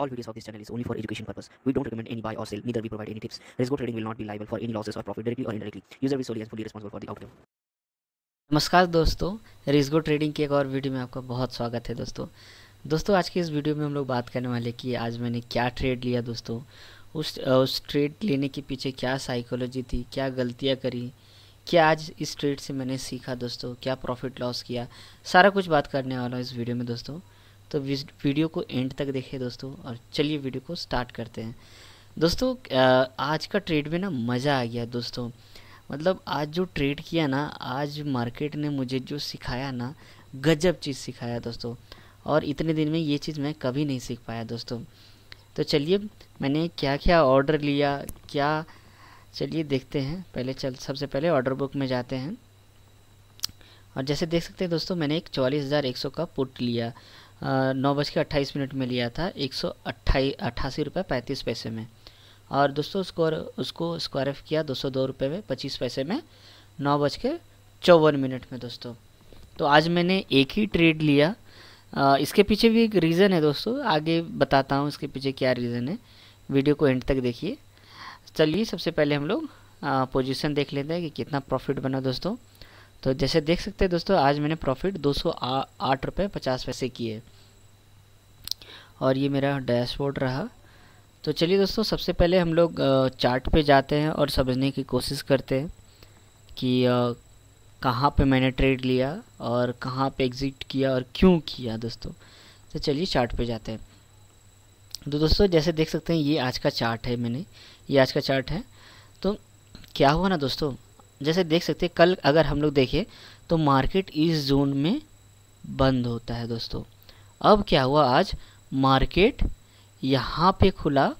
All videos of this channel is only for education purpose. We don't recommend any buy or sell, neither we provide any tips. Resgo trading will not be liable for any losses or profit directly or indirectly. User is solely and fully responsible for the outcome. नमस्कार दोस्तों रिस्को trading की एक और video में आपका बहुत स्वागत है दोस्तों दोस्तों आज की इस वीडियो में हम लोग बात करने वाले कि आज मैंने क्या ट्रेड लिया दोस्तों उस उस ट्रेड लेने के पीछे क्या साइकोलॉजी थी क्या गलतियाँ करी क्या आज इस ट्रेड से मैंने सीखा दोस्तों क्या प्रॉफिट लॉस किया सारा कुछ बात करने वाला इस वीडियो में दोस्तों तो वीडियो को एंड तक देखें दोस्तों और चलिए वीडियो को स्टार्ट करते हैं दोस्तों आज का ट्रेड में ना मज़ा आ गया दोस्तों मतलब आज जो ट्रेड किया ना आज मार्केट ने मुझे जो सिखाया ना गजब चीज़ सिखाया दोस्तों और इतने दिन में ये चीज़ मैं कभी नहीं सीख पाया दोस्तों तो चलिए मैंने क्या क्या ऑर्डर लिया क्या चलिए देखते हैं पहले चल सबसे पहले ऑर्डर बुक में जाते हैं और जैसे देख सकते हैं दोस्तों मैंने एक चौलीस हज़ार एक सौ का पुट लिया नौ बज के अट्ठाईस मिनट में लिया था एक सौ अट्ठाई अट्ठासी रुपये पैंतीस पैसे में और दोस्तों उसको उसको स्क्वायर एफ किया दो सौ दो रुपये में पच्चीस पैसे में नौ बज के चौवन मिनट में दोस्तों तो आज मैंने एक ही ट्रेड लिया आ, इसके पीछे भी एक रीज़न है दोस्तों आगे बताता हूँ इसके पीछे क्या रीज़न है वीडियो को एंड तक देखिए चलिए सबसे पहले हम लोग पोजिशन देख लेते हैं कि कितना प्रॉफिट बना दोस्तों तो जैसे देख सकते हैं दोस्तों आज मैंने प्रॉफिट दो सौ आठ रुपये पचास पैसे किए और ये मेरा डैशबोर्ड रहा तो चलिए दोस्तों सबसे पहले हम लोग चार्ट पे जाते हैं और समझने की कोशिश करते हैं कि कहाँ पे मैंने ट्रेड लिया और कहाँ पे एग्ज़िट किया और क्यों किया दोस्तों तो चलिए चार्ट पे जाते हैं तो दोस्तों जैसे देख सकते हैं ये आज का चार्ट है मैंने ये आज का चार्ट है तो क्या हुआ ना दोस्तों जैसे देख सकते हैं कल अगर हम लोग देखें तो मार्केट इस जोन में बंद होता है दोस्तों अब क्या हुआ आज मार्केट यहाँ पे खुला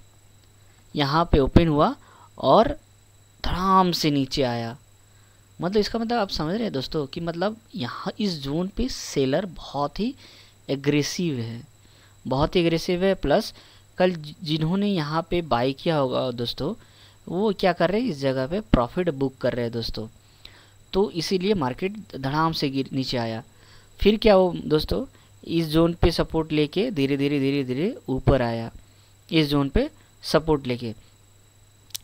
यहाँ पे ओपन हुआ और धड़ाम से नीचे आया मतलब इसका मतलब आप समझ रहे हैं दोस्तों कि मतलब यहाँ इस जोन पे सेलर बहुत ही एग्रेसिव है बहुत ही एग्रेसिव है प्लस कल जिन्होंने यहाँ पे बाई किया होगा दोस्तों वो क्या कर रहे हैं इस जगह पे प्रॉफिट बुक कर रहे हैं दोस्तों तो इसीलिए मार्केट धड़ाम से गिर नीचे आया फिर क्या हो दोस्तों इस जोन पे सपोर्ट लेके धीरे धीरे धीरे धीरे ऊपर आया इस जोन पे सपोर्ट लेके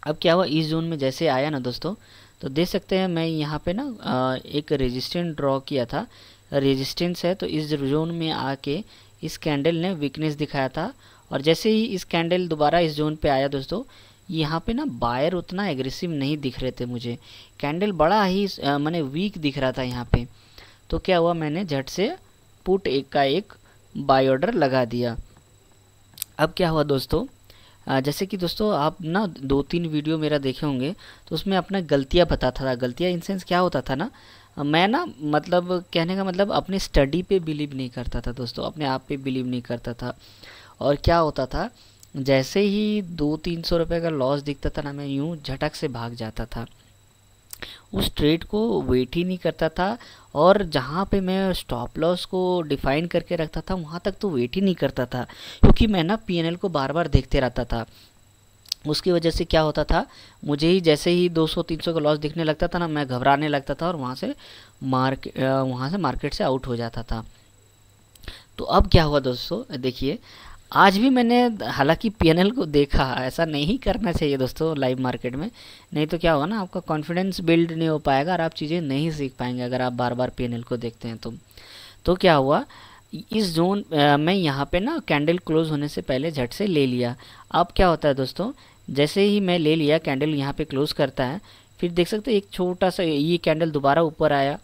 अब क्या हुआ इस जोन में जैसे आया ना दोस्तों तो देख सकते हैं मैं यहाँ पे ना एक रेजिस्टेंस ड्रॉ किया था रेजिस्टेंस है तो इस जोन में आके इस कैंडल ने वीकनेस दिखाया था और जैसे ही इस कैंडल दोबारा इस जोन पे आया दोस्तों यहाँ पे ना बायर उतना एग्रेसिव नहीं दिख रहे थे मुझे कैंडल बड़ा ही मैंने वीक दिख रहा था यहाँ पे तो क्या हुआ मैंने झट से पुट एक का एक बाय ऑर्डर लगा दिया अब क्या हुआ दोस्तों जैसे कि दोस्तों आप ना दो तीन वीडियो मेरा देखे होंगे तो उसमें अपना गलतियाँ बताता था गलतियाँ इन सेंस क्या होता था ना मैं ना मतलब कहने का मतलब अपने स्टडी पे बिलीव नहीं करता था दोस्तों अपने आप पे बिलीव नहीं करता था और क्या होता था जैसे ही दो तीन सौ रुपये का लॉस दिखता था ना मैं यूँ झटक से भाग जाता था उस ट्रेड को वेट ही नहीं करता था और जहाँ पे मैं स्टॉप लॉस को डिफाइन करके रखता था वहाँ तक तो वेट ही नहीं करता था क्योंकि मैं ना पी को बार बार देखते रहता था उसकी वजह से क्या होता था मुझे ही जैसे ही 200-300 का लॉस दिखने लगता था ना मैं घबराने लगता था और वहाँ से मार्क वहाँ से मार्केट से आउट हो जाता था तो अब क्या हुआ दोस्तों देखिए आज भी मैंने हालांकि पी को देखा ऐसा नहीं करना चाहिए दोस्तों लाइव मार्केट में नहीं तो क्या होगा ना आपका कॉन्फिडेंस बिल्ड नहीं हो पाएगा और आप चीज़ें नहीं सीख पाएंगे अगर आप बार बार पी को देखते हैं तो तो क्या हुआ इस जोन में यहाँ पे ना कैंडल क्लोज होने से पहले झट से ले लिया अब क्या होता है दोस्तों जैसे ही मैं ले लिया कैंडल यहाँ पे क्लोज करता है फिर देख सकते एक छोटा सा ये कैंडल दोबारा ऊपर आया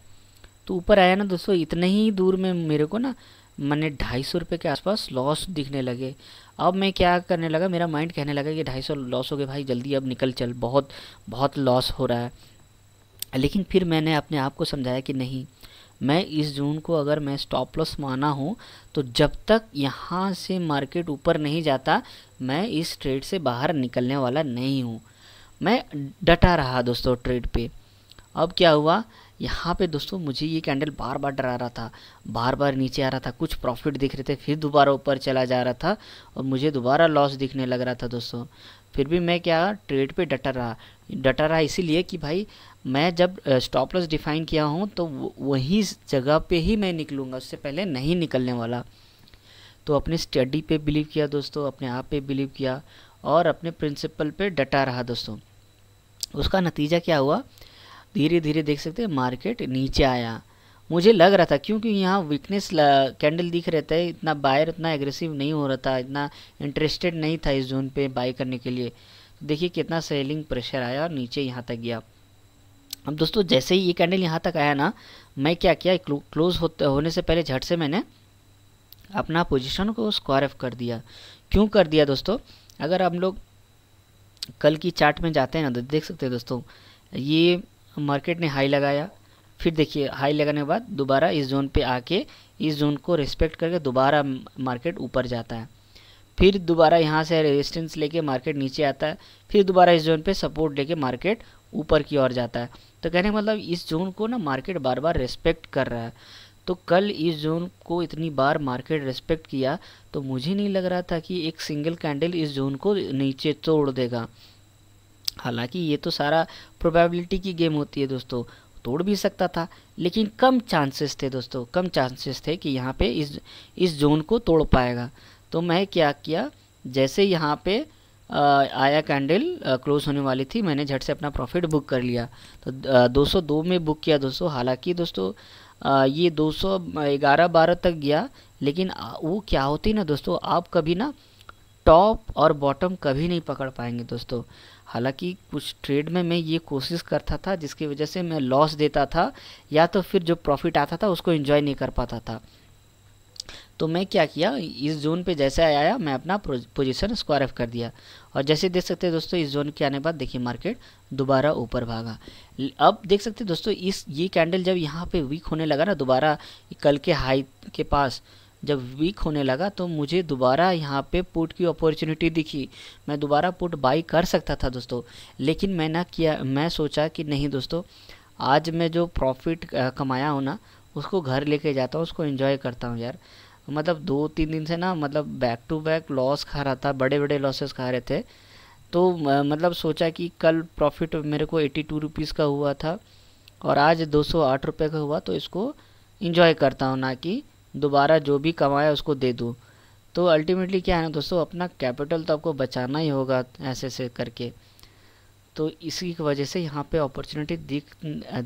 तो ऊपर आया ना दोस्तों इतने ही दूर में मेरे को ना मैंने ढाई सौ रुपये के आसपास लॉस दिखने लगे अब मैं क्या करने लगा मेरा माइंड कहने लगा कि ढाई सौ लॉस हो गए भाई जल्दी अब निकल चल बहुत बहुत लॉस हो रहा है लेकिन फिर मैंने अपने आप को समझाया कि नहीं मैं इस जून को अगर मैं स्टॉप लॉस माना हूँ तो जब तक यहाँ से मार्केट ऊपर नहीं जाता मैं इस ट्रेड से बाहर निकलने वाला नहीं हूँ मैं डटा रहा दोस्तों ट्रेड पे अब क्या हुआ यहाँ पे दोस्तों मुझे ये कैंडल बार बार डरा रहा था बार बार नीचे आ रहा था कुछ प्रॉफिट दिख रहे थे फिर दोबारा ऊपर चला जा रहा था और मुझे दोबारा लॉस दिखने लग रहा था दोस्तों फिर भी मैं क्या ट्रेड पे डटा रहा डटा रहा इसीलिए कि भाई मैं जब स्टॉप लॉस डिफाइन किया हूँ तो वही जगह पर ही मैं निकलूँगा उससे पहले नहीं निकलने वाला तो अपने स्टडी पर बिलीव किया दोस्तों अपने आप पर बिलीव किया और अपने प्रिंसिपल पर डटा रहा दोस्तों उसका नतीजा क्या हुआ धीरे धीरे देख सकते हैं मार्केट नीचे आया मुझे लग रहा था क्योंकि यहाँ वीकनेस कैंडल दिख रहे थे इतना बायर उतना एग्रेसिव नहीं हो रहा था इतना इंटरेस्टेड नहीं था इस जोन पे बाई करने के लिए तो देखिए कितना सेलिंग प्रेशर आया और नीचे यहाँ तक गया अब दोस्तों जैसे ही ये कैंडल यहाँ तक आया ना मैं क्या किया क्लोज होते होने से पहले झट से मैंने अपना पोजिशन को स्क्वायर ऑफ कर दिया क्यों कर दिया दोस्तों अगर हम लोग कल की चार्ट में जाते हैं ना तो देख सकते हैं दोस्तों ये मार्केट ने हाई लगाया फिर देखिए हाई लगाने के बाद दोबारा इस जोन पे आके इस जोन को रिस्पेक्ट करके दोबारा मार्केट ऊपर जाता है फिर दोबारा यहाँ से रेजिस्टेंस लेके मार्केट नीचे आता है फिर दोबारा इस जोन पे सपोर्ट लेके मार्केट ऊपर की ओर जाता है तो कहने का मतलब इस जोन को ना मार्केट बार बार रेस्पेक्ट कर रहा है तो कल इस जोन को इतनी बार मार्केट रेस्पेक्ट किया तो मुझे नहीं लग रहा था कि एक सिंगल कैंडल इस जोन को नीचे तोड़ देगा हालांकि ये तो सारा प्रोबेबिलिटी की गेम होती है दोस्तों तोड़ भी सकता था लेकिन कम चांसेस थे दोस्तों कम चांसेस थे कि यहाँ पे इस इस जोन को तोड़ पाएगा तो मैं क्या किया जैसे यहाँ पे आया कैंडल क्लोज होने वाली थी मैंने झट से अपना प्रॉफिट बुक कर लिया तो आ, 202 में बुक किया दोस्तों हालांकि दोस्तों ये 211 सौ तक गया लेकिन वो क्या होती ना दोस्तों आप कभी ना टॉप और बॉटम कभी नहीं पकड़ पाएंगे दोस्तों हालांकि कुछ ट्रेड में मैं ये कोशिश करता था जिसकी वजह से मैं लॉस देता था या तो फिर जो प्रॉफिट आता था उसको इन्जॉय नहीं कर पाता था तो मैं क्या किया इस जोन पे जैसे आया मैं अपना पोजीशन स्क्वायर ऑफ कर दिया और जैसे देख सकते हैं दोस्तों इस जोन के आने बाद देखिए मार्केट दोबारा ऊपर भागा अब देख सकते हैं दोस्तों इस ये कैंडल जब यहाँ पे वीक होने लगा ना दोबारा कल के हाई के पास जब वीक होने लगा तो मुझे दोबारा यहाँ पे पुट की अपॉर्चुनिटी दिखी मैं दोबारा पुट बाई कर सकता था दोस्तों लेकिन मैं ना किया मैं सोचा कि नहीं दोस्तों आज मैं जो प्रॉफिट कमाया हूँ ना उसको घर लेके जाता हूँ उसको इन्जॉय करता हूँ यार मतलब दो तीन दिन से ना मतलब बैक टू बैक लॉस खा रहा था बड़े बड़े लॉसेस खा रहे थे तो मतलब सोचा कि कल प्रॉफिट मेरे को एटी टू रुपीज़ का हुआ था और आज दो सौ आठ रुपये का हुआ तो इसको इन्जॉय करता हूँ ना कि दोबारा जो भी कमाया उसको दे दूँ तो अल्टीमेटली क्या है ना दोस्तों अपना कैपिटल तो आपको बचाना ही होगा ऐसे ऐसे करके तो इसी की वजह से यहाँ पे अपॉर्चुनिटी दिख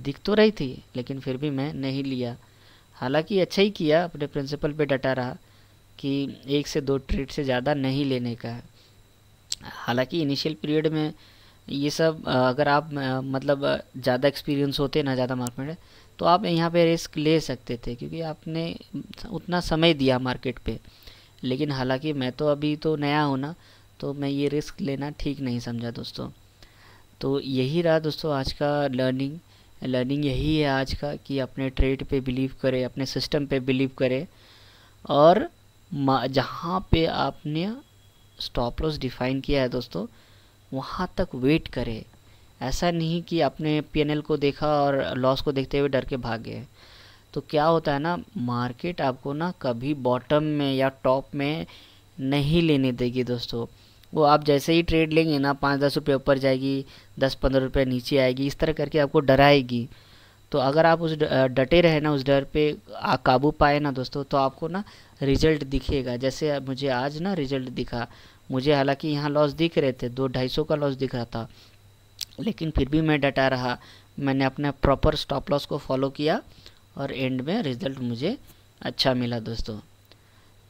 दिख तो रही थी लेकिन फिर भी मैं नहीं लिया हालांकि अच्छा ही किया अपने प्रिंसिपल पे डटा रहा कि एक से दो ट्रेड से ज़्यादा नहीं लेने का है हालांकि इनिशियल पीरियड में ये सब अगर आप मतलब ज़्यादा एक्सपीरियंस होते ना ज़्यादा मार्केट में तो आप यहाँ पे रिस्क ले सकते थे क्योंकि आपने उतना समय दिया मार्केट पे लेकिन हालांकि मैं तो अभी तो नया हूँ ना तो मैं ये रिस्क लेना ठीक नहीं समझा दोस्तों तो यही रहा दोस्तों आज का लर्निंग लर्निंग यही है आज का कि अपने ट्रेड पे बिलीव करें अपने सिस्टम पे बिलीव करें और जहाँ पे आपने स्टॉप लॉस डिफाइन किया है दोस्तों वहाँ तक वेट करें ऐसा नहीं कि आपने पी को देखा और लॉस को देखते हुए डर के भाग गए तो क्या होता है ना मार्केट आपको ना कभी बॉटम में या टॉप में नहीं लेने देगी दोस्तों वो आप जैसे ही ट्रेड लेंगे ना पाँच दस रुपये ऊपर जाएगी दस पंद्रह रुपये नीचे आएगी इस तरह करके आपको डराएगी तो अगर आप उस डटे रहे ना उस डर पे काबू पाए ना दोस्तों तो आपको ना रिजल्ट दिखेगा जैसे मुझे आज ना रिजल्ट दिखा मुझे हालांकि यहाँ लॉस दिख रहे थे दो ढाई सौ का लॉस दिख रहा था लेकिन फिर भी मैं डटा रहा मैंने अपने प्रॉपर स्टॉप लॉस को फॉलो किया और एंड में रिज़ल्ट मुझे अच्छा मिला दोस्तों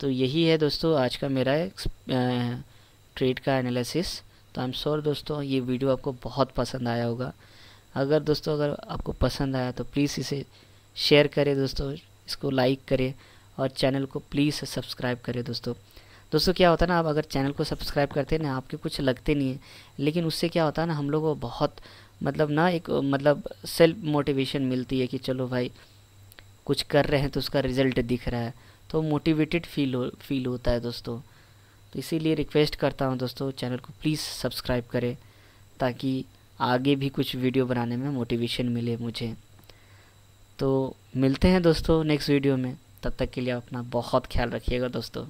तो यही है दोस्तों आज का मेरा ट्रेड का एनालिसिस तो आई एम श्योर दोस्तों ये वीडियो आपको बहुत पसंद आया होगा अगर दोस्तों अगर आपको पसंद आया तो प्लीज़ इसे शेयर करें दोस्तों इसको लाइक करें और चैनल को प्लीज़ सब्सक्राइब करें दोस्तों दोस्तों क्या होता है ना आप अगर चैनल को सब्सक्राइब करते हैं ना आपके कुछ लगते नहीं है लेकिन उससे क्या होता है ना हम लोग को बहुत मतलब ना एक मतलब सेल्फ मोटिवेशन मिलती है कि चलो भाई कुछ कर रहे हैं तो उसका रिज़ल्ट दिख रहा है तो मोटिवेटेड फील हो फील होता है दोस्तों तो इसीलिए रिक्वेस्ट करता हूँ दोस्तों चैनल को प्लीज़ सब्सक्राइब करें ताकि आगे भी कुछ वीडियो बनाने में मोटिवेशन मिले मुझे तो मिलते हैं दोस्तों नेक्स्ट वीडियो में तब तक के लिए अपना बहुत ख्याल रखिएगा दोस्तों